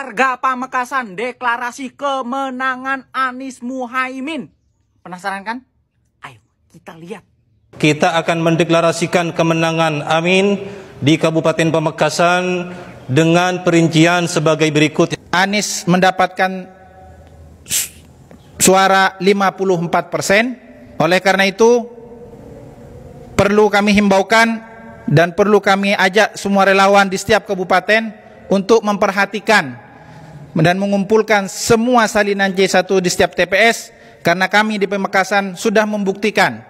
Warga Pamekasan deklarasi kemenangan Anies Muhaimin. Penasaran kan? Ayo kita lihat. Kita akan mendeklarasikan kemenangan Amin di Kabupaten Pamekasan dengan perincian sebagai berikut. Anies mendapatkan suara 54 persen. Oleh karena itu, perlu kami himbaukan dan perlu kami ajak semua relawan di setiap kabupaten untuk memperhatikan dan mengumpulkan semua salinan C1 di setiap TPS karena kami di Pemekasan sudah membuktikan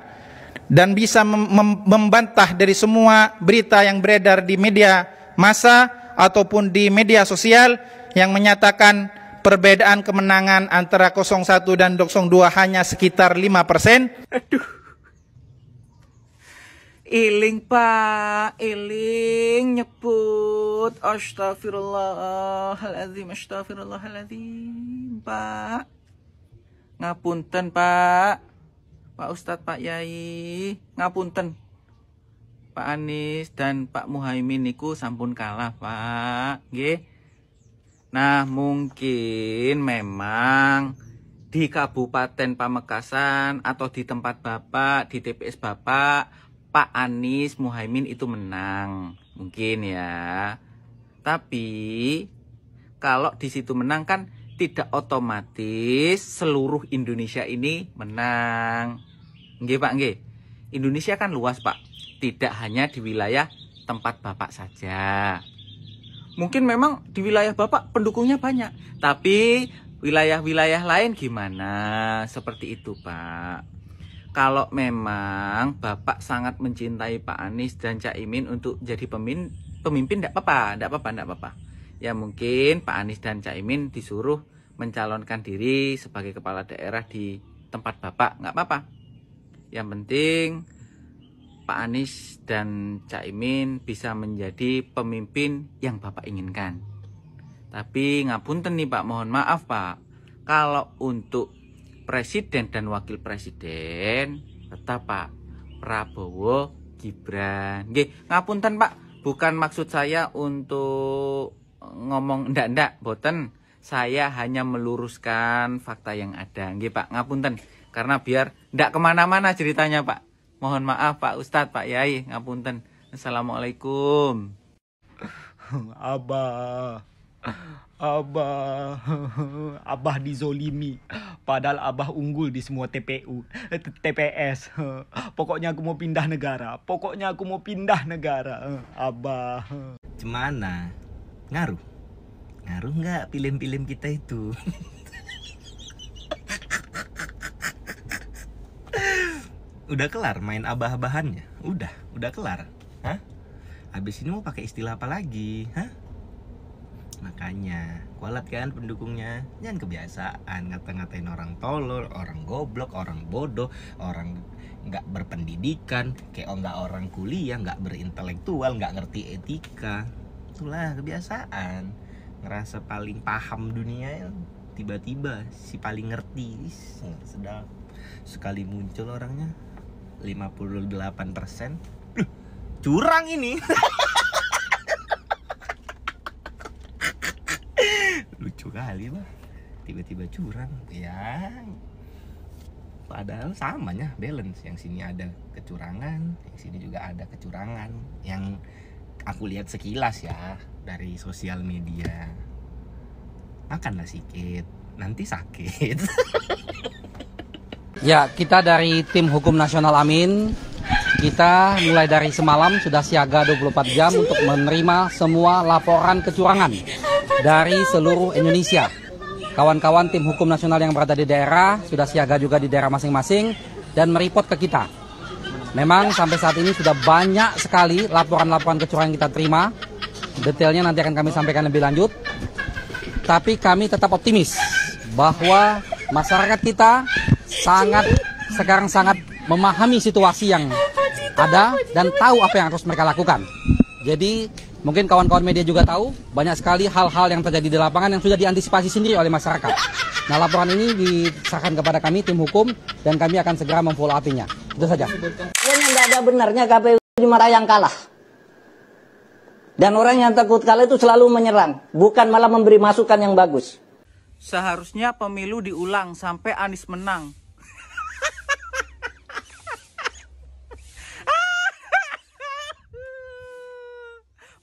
dan bisa mem membantah dari semua berita yang beredar di media massa ataupun di media sosial yang menyatakan perbedaan kemenangan antara 01 dan 02 hanya sekitar 5%. Aduh. Iling pak, iling nyebut Astagfirullahaladzim, astagfirullahaladzim pak Ngapunten pak Pak Ustadz, Pak Yai Ngapunten Pak Anies dan Pak Muhaimin niku sampun kalah pak Nge? Nah mungkin memang di Kabupaten Pamekasan atau di tempat Bapak, di TPS Bapak Pak Anies Muhaimin itu menang mungkin ya tapi kalau di situ menang kan tidak otomatis seluruh Indonesia ini menang nggih Pak nggih Indonesia kan luas Pak tidak hanya di wilayah tempat Bapak saja mungkin memang di wilayah Bapak pendukungnya banyak tapi wilayah-wilayah lain gimana seperti itu Pak kalau memang Bapak sangat mencintai Pak Anies dan Cak Imin untuk jadi pemimpin, pemimpin tidak apa-apa, tidak apa-apa, tidak apa-apa. Ya mungkin Pak Anies dan Cak Imin disuruh mencalonkan diri sebagai kepala daerah di tempat Bapak, nggak apa-apa. Yang penting Pak Anies dan Cak Imin bisa menjadi pemimpin yang Bapak inginkan. Tapi ngapunten nih Pak, mohon maaf Pak. Kalau untuk presiden dan wakil presiden tetap Pak Prabowo Gibran. Nggih, ngapunten Pak, bukan maksud saya untuk ngomong ndak-ndak, boten. Saya hanya meluruskan fakta yang ada. Nggih, Pak, ngapunten. Karena biar ndak kemana mana ceritanya, Pak. Mohon maaf Pak Ustadz, Pak Yai, ngapunten. Assalamualaikum. Abah. Abah, abah dizolimi. Padahal abah unggul di semua TPU, TPS. Pokoknya aku mau pindah negara. Pokoknya aku mau pindah negara. Abah. Cemana? Ngaruh? Ngaruh nggak film-film kita itu? udah kelar main abah-abahannya. Udah, udah kelar. Hah? Habis ini mau pakai istilah apa lagi? Hah? makanya kualat kan pendukungnya jangan kebiasaan ngata-ngatain orang tolol orang goblok orang bodoh orang nggak berpendidikan kayak nggak orang kuliah nggak berintelektual nggak ngerti etika itulah kebiasaan ngerasa paling paham dunia ya, tiba-tiba si paling ngerti sedang sekali muncul orangnya 58% persen, curang ini kali mah tiba-tiba curang ya padahal samanya balance yang sini ada kecurangan yang sini juga ada kecurangan yang aku lihat sekilas ya dari sosial media makanlah sikit nanti sakit ya kita dari tim hukum nasional amin kita mulai dari semalam sudah siaga 24 jam untuk menerima semua laporan kecurangan dari seluruh Indonesia. Kawan-kawan tim hukum nasional yang berada di daerah sudah siaga juga di daerah masing-masing dan meripot ke kita. Memang sampai saat ini sudah banyak sekali laporan-laporan kecurangan yang kita terima. Detailnya nanti akan kami sampaikan lebih lanjut. Tapi kami tetap optimis bahwa masyarakat kita sangat sekarang sangat memahami situasi yang ada dan tahu apa yang harus mereka lakukan. Jadi Mungkin kawan-kawan media juga tahu, banyak sekali hal-hal yang terjadi di lapangan yang sudah diantisipasi sendiri oleh masyarakat. Nah, laporan ini disahkan kepada kami, tim hukum, dan kami akan segera memfollow apinya. Itu saja. Ini iya, tidak ada benarnya KPU Jumara yang kalah. Dan orang yang takut kalah itu selalu menyerang, bukan malah memberi masukan yang bagus. Seharusnya pemilu diulang sampai Anies menang,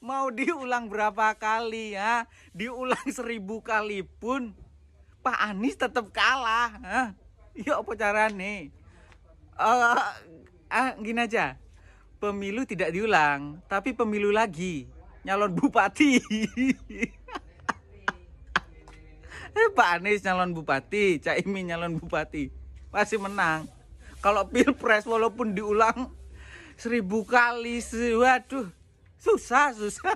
Mau diulang berapa kali ya? Diulang seribu kali pun Pak Anies tetap kalah. Hah? yuk iya, apa carane? Uh, ah, gini aja. Pemilu tidak diulang, tapi pemilu lagi. Nyalon bupati. eh, Pak Anies nyalon bupati, Cak Imin nyalon bupati. Pasti menang. Kalau pilpres walaupun diulang seribu kali, waduh susah susah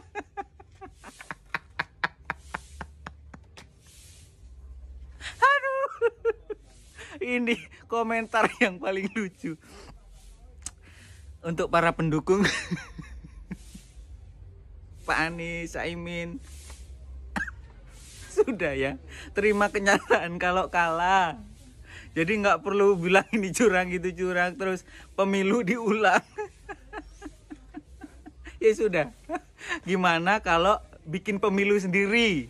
aduh ini komentar yang paling lucu untuk para pendukung Pak Anies, Aimin sudah ya terima kenyataan kalau kalah jadi nggak perlu bilang ini curang gitu curang terus pemilu diulang ya sudah. Gimana kalau bikin pemilu sendiri?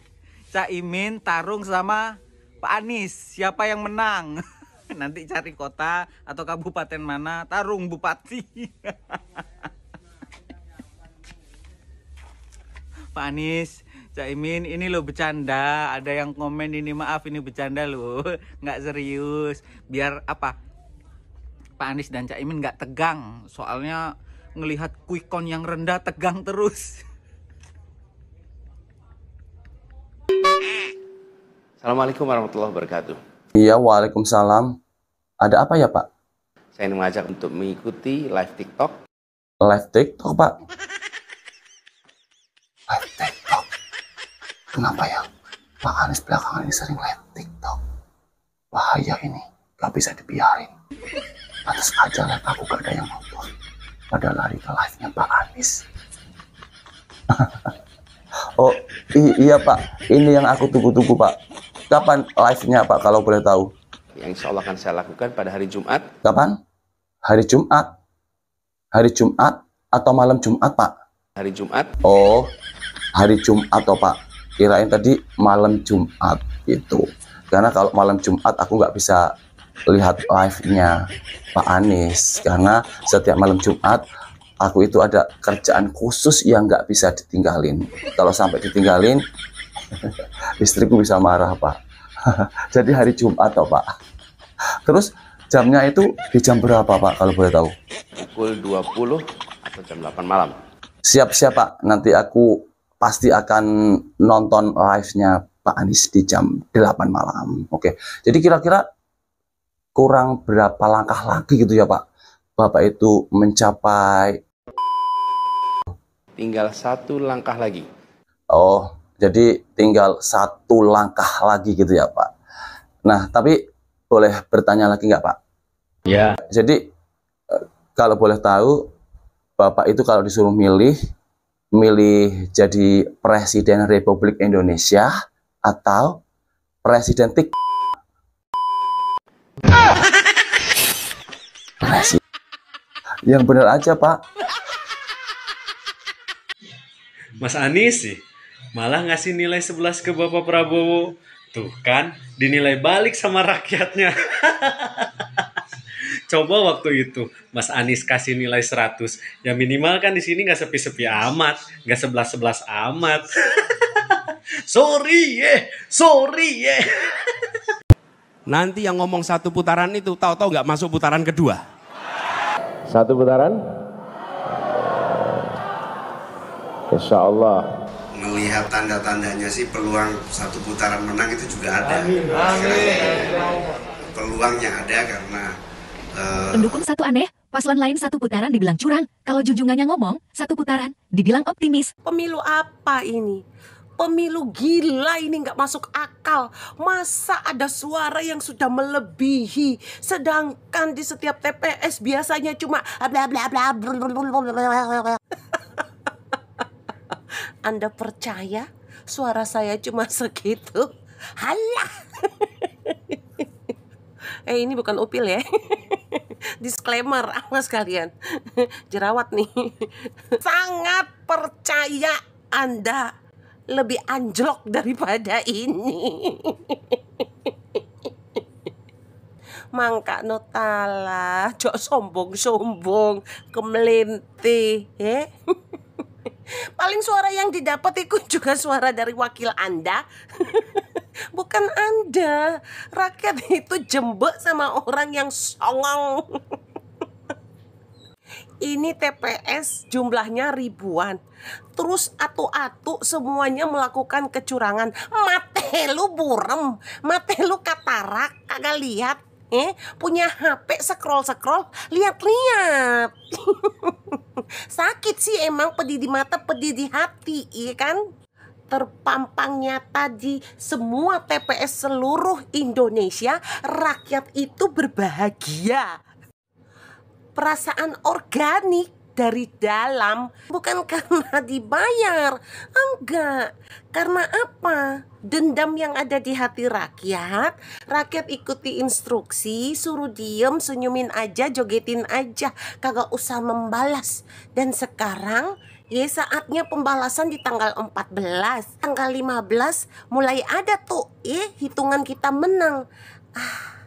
Caimin tarung sama Pak Anies, siapa yang menang? Nanti cari kota atau kabupaten mana, tarung bupati. Pak Anies, Caimin, ini lo bercanda. Ada yang komen ini maaf ini bercanda lo, nggak serius. Biar apa? Pak Anies dan Caimin nggak tegang, soalnya ngelihat quick count yang rendah tegang terus. Assalamualaikum warahmatullahi wabarakatuh. Iya, waalaikumsalam. Ada apa ya, Pak? Saya ingin mengajak untuk mengikuti live TikTok. Live TikTok, Pak? live TikTok? Kenapa ya? Pak Anies belakangan ini sering live TikTok. Bahaya ini, gak bisa dibiarin. Atas aja live aku gak ada yang mau pada lari ke live nya Pak Anies. oh iya Pak, ini yang aku tunggu-tunggu Pak. Kapan live-nya Pak kalau boleh tahu? Yang insya Allah akan saya lakukan pada hari Jumat. Kapan? Hari Jumat. Hari Jumat atau malam Jumat Pak? Hari Jumat. Oh, hari Jumat Atau Pak. Kirain tadi malam Jumat itu. Karena kalau malam Jumat aku nggak bisa lihat live-nya Pak Anies karena setiap malam Jumat aku itu ada kerjaan khusus yang nggak bisa ditinggalin. Kalau sampai ditinggalin, istriku bisa marah, Pak. Jadi hari Jumat, toh, Pak. Terus jamnya itu di jam berapa, Pak, kalau boleh tahu? Pukul 20 atau jam 8 malam. Siap-siap, Pak. Nanti aku pasti akan nonton live-nya Pak Anies di jam 8 malam. Oke. Jadi kira-kira kurang berapa langkah lagi gitu ya Pak Bapak itu mencapai tinggal satu langkah lagi Oh jadi tinggal satu langkah lagi gitu ya Pak Nah tapi boleh bertanya lagi nggak Pak ya jadi eh, kalau boleh tahu Bapak itu kalau disuruh milih milih jadi Presiden Republik Indonesia atau Presiden Tik Yang benar aja, Pak. Mas Anies sih malah ngasih nilai 11 ke Bapak Prabowo. Tuh kan, dinilai balik sama rakyatnya. Coba waktu itu Mas Anies kasih nilai 100. Ya minimal kan di sini nggak sepi-sepi amat, nggak sebelas-sebelas amat. sorry ye, sorry ye. Nanti yang ngomong satu putaran itu tahu-tahu nggak masuk putaran kedua. Satu putaran? Insya Allah. Melihat tanda-tandanya sih peluang satu putaran menang itu juga ada. Amin. Amin. Peluangnya ada karena. Uh, Pendukung satu aneh, paslon lain satu putaran dibilang curang. Kalau jujungannya ngomong, satu putaran dibilang optimis. Pemilu apa ini? pemilu gila ini nggak masuk akal. Masa ada suara yang sudah melebihi, sedangkan di setiap TPS biasanya cuma bla bla bla. Anda percaya suara saya cuma segitu? Halah. eh ini bukan upil ya. Disclaimer, awas sekalian? Jerawat nih. Sangat percaya Anda lebih anjlok daripada ini. Mangka notala, jok sombong-sombong, kemelinti, eh? Paling suara yang didapat itu juga suara dari wakil Anda. Bukan Anda. Rakyat itu jembek sama orang yang songong. Ini TPS jumlahnya ribuan. Terus atu-atu semuanya melakukan kecurangan. Mate lu burem, mate lu katarak, kagak lihat. Eh, punya HP scroll-scroll, lihat-lihat. Sakit sih emang pedih di mata, pedih di hati, iya kan? terpampang nyata di semua TPS seluruh Indonesia, rakyat itu berbahagia perasaan organik dari dalam bukan karena dibayar enggak karena apa dendam yang ada di hati rakyat rakyat ikuti instruksi suruh diem senyumin aja jogetin aja kagak usah membalas dan sekarang ya saatnya pembalasan di tanggal 14 tanggal 15 mulai ada tuh eh hitungan kita menang ah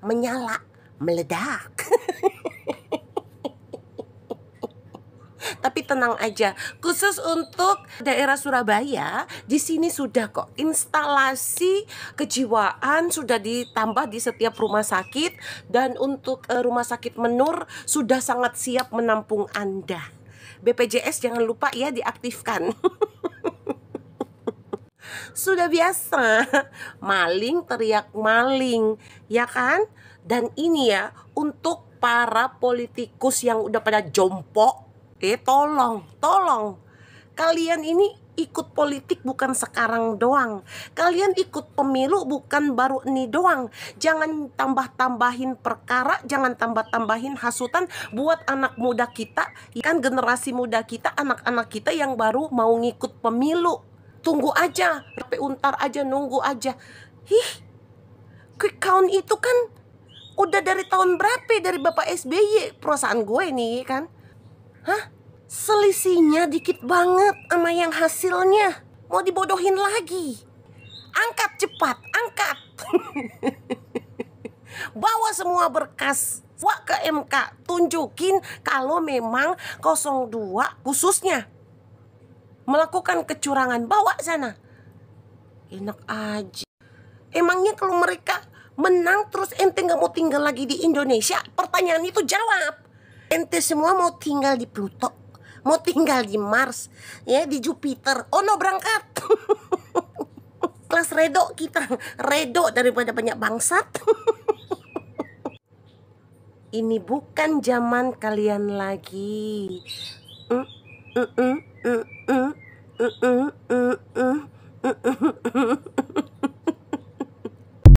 menyala meledak tapi tenang aja. Khusus untuk daerah Surabaya, di sini sudah kok instalasi kejiwaan sudah ditambah di setiap rumah sakit dan untuk eh, rumah sakit Menur sudah sangat siap menampung Anda. BPJS jangan lupa ya diaktifkan. Sudah biasa, maling teriak maling, ya kan? Dan ini ya untuk para politikus yang udah pada jompo Eh, tolong tolong kalian ini ikut politik bukan sekarang doang. Kalian ikut pemilu bukan baru ini doang. Jangan tambah-tambahin perkara, jangan tambah-tambahin hasutan buat anak muda kita, kan generasi muda kita, anak-anak kita yang baru mau ngikut pemilu. Tunggu aja, tapi untar aja, nunggu aja. Hih, quick count itu kan udah dari tahun berapa ya dari Bapak SBY, perusahaan gue nih kan. Hah? Selisihnya dikit banget sama yang hasilnya. Mau dibodohin lagi. Angkat cepat, angkat. Bawa semua berkas. Wah ke MK, tunjukin kalau memang 02 khususnya melakukan kecurangan bawa sana. Enak aja. Emangnya kalau mereka menang terus ente nggak mau tinggal lagi di Indonesia? Pertanyaan itu jawab ente semua mau tinggal di Pluto mau tinggal di Mars ya di Jupiter oh no berangkat kelas redo kita redo daripada banyak bangsat ini bukan zaman kalian lagi mm, mm, mm, mm, mm, mm, mm, mm, mm, mm, mm.